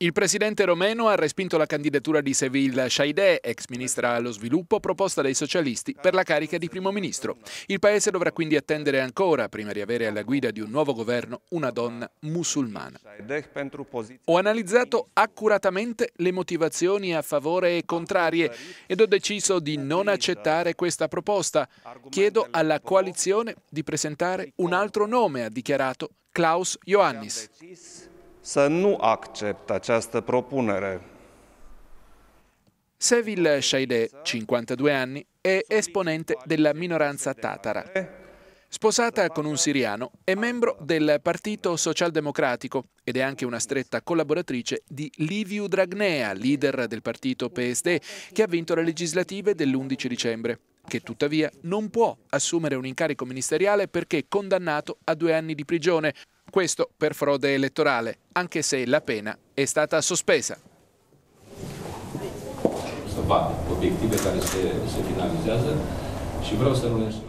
Il presidente romeno ha respinto la candidatura di Seville Shaide, ex ministra allo sviluppo, proposta dai socialisti per la carica di primo ministro. Il paese dovrà quindi attendere ancora, prima di avere alla guida di un nuovo governo, una donna musulmana. Ho analizzato accuratamente le motivazioni a favore e contrarie ed ho deciso di non accettare questa proposta. Chiedo alla coalizione di presentare un altro nome, ha dichiarato Klaus Ioannis să nu accept această propunere. Sevil Shaide, 52 anni, è esponente della minoranza tatara. Sposata con un siriano, è membro del Partito Socialdemocratico ed è anche una stretta collaboratrice di Liviu Dragnea, leader del partito PSD, che ha vinto le legislative dell'11 dicembre, che tuttavia non può assumere un incarico ministeriale perché condannato a due anni di prigione questo per frode elettorale, anche se la pena è stata sospesa. Obiective care se, se finalizează și vreau să nu le